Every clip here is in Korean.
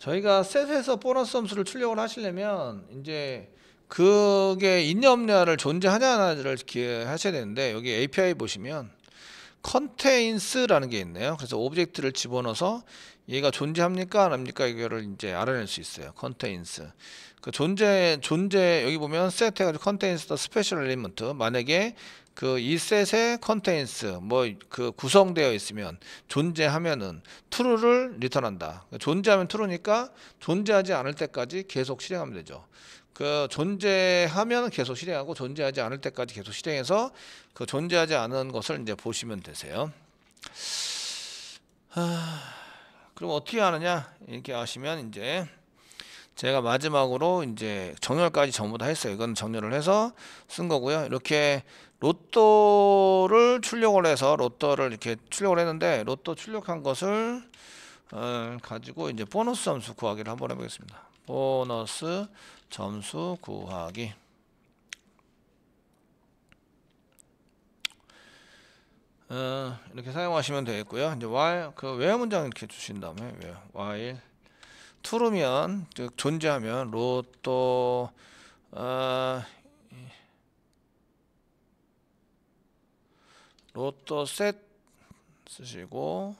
저희가 셋에서 보너스 점수를 출력을 하시려면 이제 그게 있냐 없냐를 존재하냐 하나를 하셔야 되는데 여기 API 보시면 컨테인스라는 게 있네요. 그래서 오브젝트를 집어넣어서 얘가 존재합니까 안 합니까 이거를 이제 알아낼 수 있어요. 컨테인스. 그 존재 존재 여기 보면 s e 해가지고 컨테인스 더 스페셜 엘리먼트 만약에 그 이셋의 컨테인스 뭐 그 구성되어 있으면 존재하면은 true를 리턴한다. 존재하면 true니까 존재하지 않을 때까지 계속 실행하면 되죠. 그 존재하면 계속 실행하고 존재하지 않을 때까지 계속 실행해서 그 존재하지 않은 것을 이제 보시면 되세요. 하... 그럼 어떻게 하느냐 이렇게 하시면 이제 제가 마지막으로 이제 정렬까지 전부 다 했어요. 이건 정렬을 해서 쓴 거고요. 이렇게 로또를 출력을 해서 로또를 이렇게 출력을 했는데 로또 출력한 것을 어, 가지고 이제 보너스 점수 구하기를 한번 해보겠습니다. 보너스 점수 구하기. 어, 이렇게 사용하시면 되겠고요. 이제 while 그외 문장 이렇게 주신 다음에 외 while t r 면즉 존재하면 로또 어, 로또 셋 쓰시고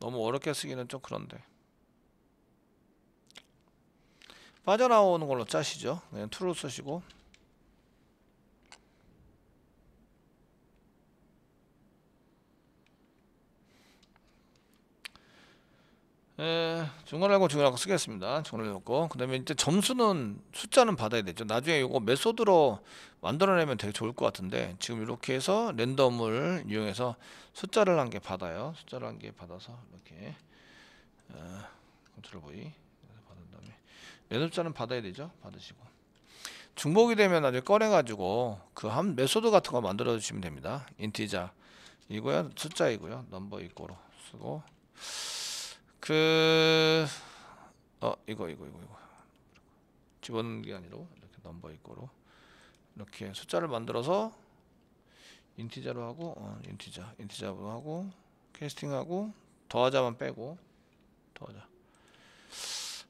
너무 어렵게 쓰기는 좀 그런데 빠져나오는 걸로 짜시죠 그냥 툴로 쓰시고 에, 중간하고중간하고 쓰겠습니다. 중간을 넣고 그 다음에 이제 점수는 숫자는 받아야 되죠. 나중에 이거 메소드로 만들어내면 되게 좋을 것 같은데 지금 이렇게 해서 랜덤을 이용해서 숫자를 한 개 받아요. 숫자를 한 개 받아서 이렇게 어, 컨트롤 V 받은 다음에 매듭자는 받아야 되죠. 받으시고 중복이 되면 나중에 꺼내가지고 그 한 메소드 같은 거 만들어 주시면 됩니다. 인티자 이거야 숫자이고요. 넘버 이고로 쓰고 그, 어, 이거, 이거, 이거, 이거. 집어넣는 게 아니고, 이렇게 넘버 이거로. 이렇게 숫자를 만들어서, 인티자로 하고, 어, 인티자, 인티자로 하고, 캐스팅하고, 더하자만 빼고, 더하자.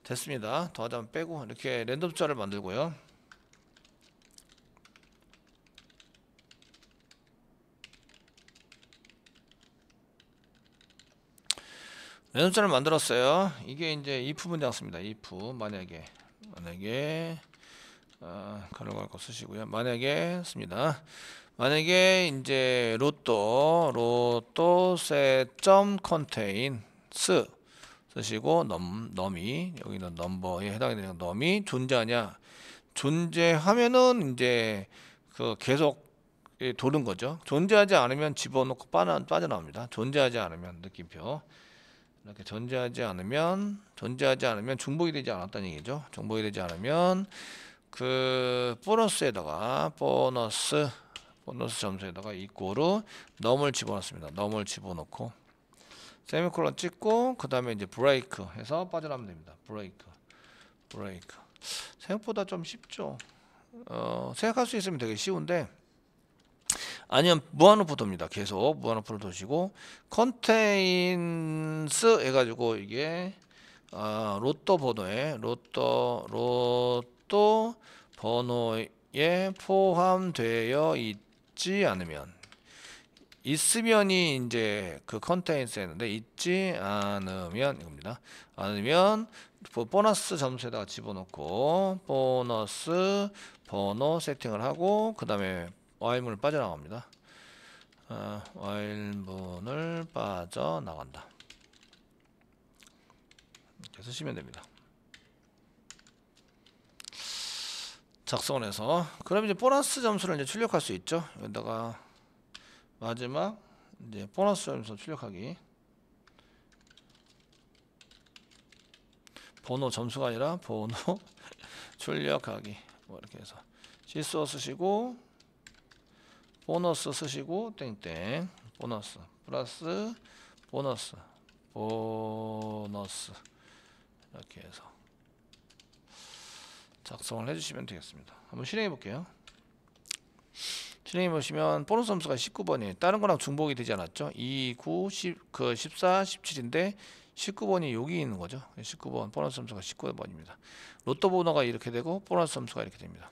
됐습니다. 더하자만 빼고, 이렇게 랜덤 숫자를 만들고요. 연습자를 만들었어요. 이게 이제 if 문장입니다. if 만약에 만약에 아, 가로갈 할거 쓰시고요. 만약에 씁니다. 만약에 이제 로또 로또 세 점 컨테인 스 쓰시고 넘 넘이 여기는 넘버에 해당이 되는 넘이 존재하냐 존재하면은 이제 그 계속 도는 거죠. 존재하지 않으면 집어넣고 빠져나옵니다. 존재하지 않으면 느낌표. 이렇게 전제하지 않으면 전제하지 않으면 중복이 되지 않았다는 얘기죠. 중복이 되지 않으면 그 보너스에다가 보너스 보너스 점수에다가 이꼬로 넘을 집어넣습니다. 넘을 집어넣고 세미콜론 찍고 그 다음에 이제 브레이크 해서 빠져나면 됩니다. 브레이크 브레이크 생각보다 좀 쉽죠. 어, 생각할 수 있으면 되게 쉬운데 아니면 무한오프도입니다. 계속 무한오프를 도시고 컨테인스 해가지고 이게 아, 로또 번호에 로또 로또 번호에 포함되어 있지 않으면 있으면이 이제 그 컨테인스 했는데 있지 않으면 이겁니다. 아니면 뭐 보너스 점수에다가 집어넣고 보너스 번호 세팅을 하고 그 다음에 와일문을 빠져나갑니다. 아, 와일문을 빠져나간다. 이렇게 쓰시면 됩니다. 작성해서 그럼 이제 보너스 점수를 이제 출력할 수 있죠. 여기다가 마지막 이제 보너스 점수 출력하기 번호 점수가 아니라 번호 출력하기 뭐 이렇게 해서 실수 쓰시고 보너스 쓰시고 땡땡 보너스 플러스 보너스 보너스 이렇게 해서 작성을 해주시면 되겠습니다 한번 실행해 볼게요 실행해 보시면 보너스 함수가 19번이 다른 거랑 중복이 되지 않았죠 2, 9, 10, 그 14, 17인데 19번이 여기 있는 거죠 19번 보너스 함수가 19번입니다 로또 번호가 이렇게 되고 보너스 함수가 이렇게 됩니다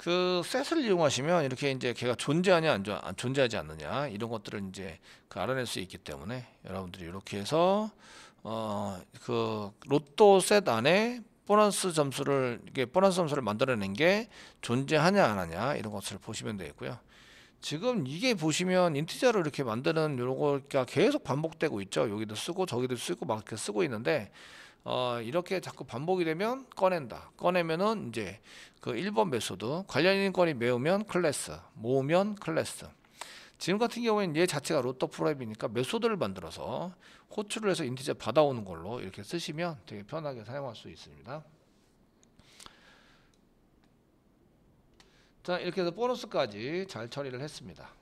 그 셋을 이용하시면 이렇게 이제 걔가 존재하냐 안 아, 존재하지 않느냐 이런 것들을 이제 그 알아낼 수 있기 때문에 여러분들이 이렇게 해서 어그 로또 셋 안에 보너스 점수를 이게 보너스 점수를 만들어낸 게 존재하냐 안 하냐 이런 것을 보시면 되겠고요. 지금 이게 보시면 인티저로 이렇게 만드는 요거가 런 계속 반복되고 있죠. 여기도 쓰고 저기도 쓰고 막 이렇게 쓰고 있는데 어, 이렇게 자꾸 반복이 되면 꺼낸다. 꺼내면은 이제 그 1번 메소드 관련 인건이 매우면 클래스, 모으면 클래스. 지금 같은 경우에는 얘 자체가 로또 프라이니까 메소드를 만들어서 호출을 해서 인티저 받아오는 걸로 이렇게 쓰시면 되게 편하게 사용할 수 있습니다. 자, 이렇게 해서 보너스까지 잘 처리를 했습니다.